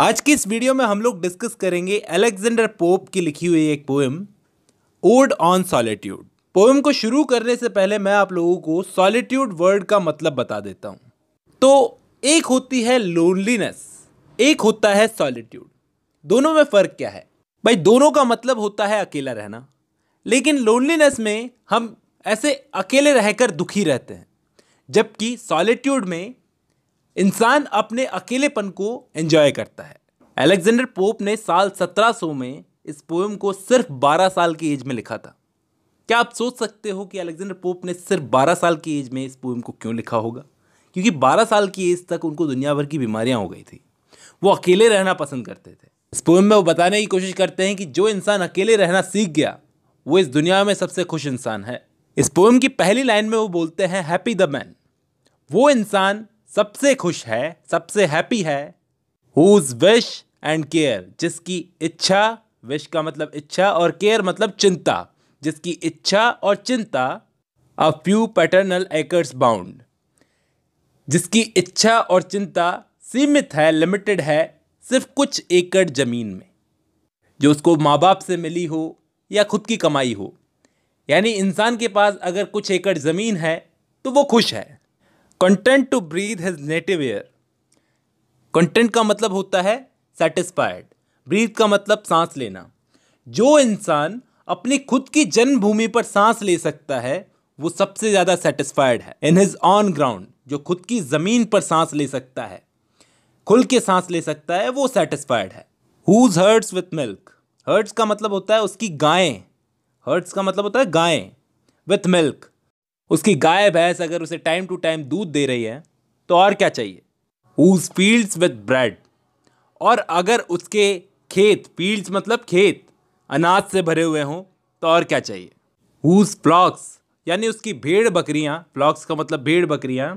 आज की इस वीडियो में हम लोग डिस्कस करेंगे अलेक्जेंडर पोप की लिखी हुई एक poem ode on solitude poem को शुरू करने से पहले मैं आप लोगों को सॉलिट्यूड वर्ड का मतलब बता देता हूँ तो एक होती है लोनलीनेस एक होता है सॉलिट्यूड दोनों में फ़र्क क्या है भाई दोनों का मतलब होता है अकेला रहना लेकिन लोनलीनेस में हम ऐसे अकेले रहकर दुखी रहते हैं जबकि सॉलिट्यूड में इंसान अपने अकेलेपन को एंजॉय करता है अलेक्जेंडर पोप ने साल 1700 में इस पोएम को सिर्फ 12 साल की एज में लिखा था क्या आप सोच सकते हो कि अलेक्जेंडर पोप ने सिर्फ 12 साल की एज में इस पोएम को क्यों लिखा होगा क्योंकि 12 साल की एज तक उनको दुनिया भर की बीमारियां हो गई थी वो अकेले रहना पसंद करते थे इस पोएम में वो बताने की कोशिश करते हैं कि जो इंसान अकेले रहना सीख गया वो इस दुनिया में सबसे खुश इंसान है इस पोएम की पहली लाइन में वो बोलते हैं हैप्पी द मैन वो इंसान सबसे खुश है सबसे हैप्पी है हुज विश एंड केयर जिसकी इच्छा विश का मतलब इच्छा और केयर मतलब चिंता जिसकी इच्छा और चिंता a few paternal acres bound जिसकी इच्छा और चिंता सीमित है लिमिटेड है सिर्फ कुछ एकड़ ज़मीन में जो उसको माँ बाप से मिली हो या खुद की कमाई हो यानी इंसान के पास अगर कुछ एकड़ ज़मीन है तो वो खुश है content to breathe his native air content का मतलब होता है सेटिस्फाइड ब्रीद का मतलब सांस लेना जो इंसान अपनी खुद की जन्मभूमि पर सांस ले सकता है वो सबसे ज़्यादा सेटिस्फाइड है इन हिज ऑन ग्राउंड जो खुद की ज़मीन पर सांस ले सकता है खुल के सांस ले सकता है वो सेटिस्फाइड है whose herds with milk herds का मतलब होता है उसकी गायें हर्ड्स का मतलब होता है गायें विथ मिल्क उसकी गाय भैंस अगर उसे टाइम टू टाइम दूध दे रही है तो और क्या चाहिए हुज फील्ड्स विद ब्रेड और अगर उसके खेत फील्ड्स मतलब खेत अनाज से भरे हुए हों तो और क्या चाहिए हुज फ्लॉक्स यानी उसकी भेड़ बकरियाँ फ्लॉक्स का मतलब भेड़ बकरियाँ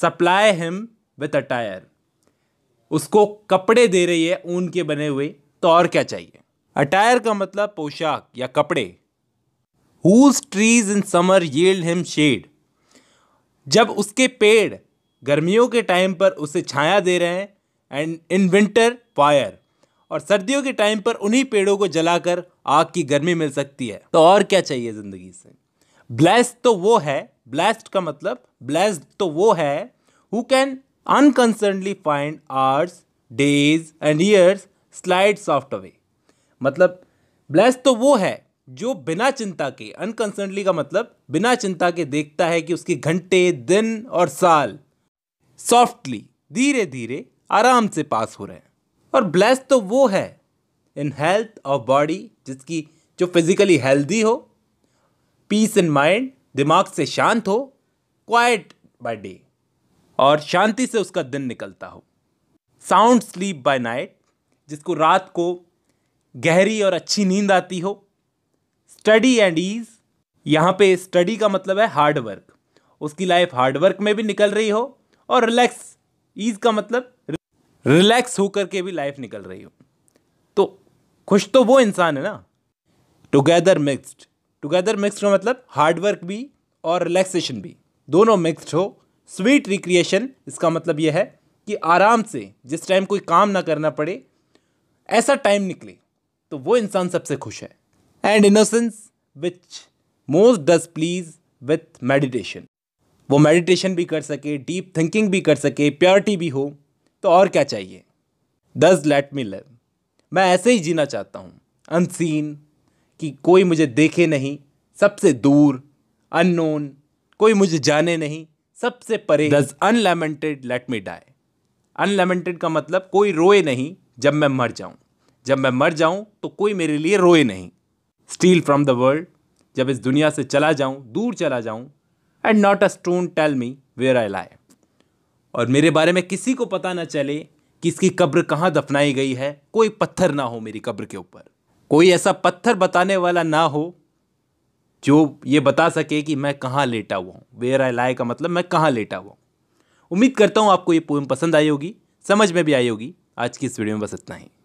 सप्लाई हिम विथ अटायर उसको कपड़े दे रही है ऊन के बने हुए तो और क्या चाहिए अटायर का मतलब पोशाक या कपड़े whose trees in summer yield him shade जब उसके पेड़ गर्मियों के टाइम पर उसे छाया दे रहे हैं एंड इन विंटर फायर और सर्दियों के टाइम पर उन्हीं पेड़ों को जलाकर आग की गर्मी मिल सकती है तो और क्या चाहिए ज़िंदगी से ब्लेस्ड तो वो है ब्लेस्ड का मतलब ब्लेस्ड तो वो है who can unconcernedly find hours days and years slide soft away मतलब ब्लेस्ड तो वो है जो बिना चिंता के अनकंसर्नली का मतलब बिना चिंता के देखता है कि उसके घंटे दिन और साल सॉफ्टली धीरे धीरे आराम से पास हो रहे हैं और ब्लेस तो वो है इन हेल्थ ऑफ बॉडी जिसकी जो फिजिकली हेल्दी हो पीस इन माइंड दिमाग से शांत हो क्वाइट बाय डे और शांति से उसका दिन निकलता हो साउंड स्लीप बाय नाइट जिसको रात को गहरी और अच्छी नींद आती हो स्टडी एंड ईज यहाँ पे स्टडी का मतलब है हार्ड वर्क उसकी लाइफ हार्ड वर्क में भी निकल रही हो और रिलैक्स ईज का मतलब रिलैक्स होकर के भी लाइफ निकल रही हो तो खुश तो वो इंसान है ना टुगेदर मिक्स्ड टुगेदर मिक्स्ड का मतलब हार्ड वर्क भी और रिलैक्सेशन भी दोनों मिक्स्ड हो स्वीट रिक्रिएशन इसका मतलब यह है कि आराम से जिस टाइम कोई काम ना करना पड़े ऐसा टाइम निकले तो वो इंसान सबसे खुश है and innocence which most does please with meditation वो मेडिटेशन भी कर सके डीप थिंकिंग भी कर सके प्योरिटी भी हो तो और क्या चाहिए दस लेट मी लिव मैं ऐसे ही जीना चाहता हूँ अनसीन कि कोई मुझे देखे नहीं सबसे दूर अननोन कोई मुझे जाने नहीं सबसे परे दस अनलेमेंटेड लेट मी डाई अनलेमेंटेड का मतलब कोई रोए नहीं जब मैं मर जाऊँ जब मैं मर जाऊँ तो कोई मेरे लिए रोए नहीं स्टील फ्रॉम द वर्ल्ड जब इस दुनिया से चला जाऊँ दूर चला जाऊँ and not a stone tell me where I lie और मेरे बारे में किसी को पता ना चले कि इसकी कब्र कहाँ दफनाई गई है कोई पत्थर ना हो मेरी कब्र के ऊपर कोई ऐसा पत्थर बताने वाला ना हो जो ये बता सके कि मैं कहाँ लेटा हुआ हूँ वेयर आई लाई का मतलब मैं कहाँ लेटा हुआ हूँ उम्मीद करता हूँ आपको ये पोएम पसंद आई होगी समझ में भी आई होगी आज की इस वीडियो में बस इतना ही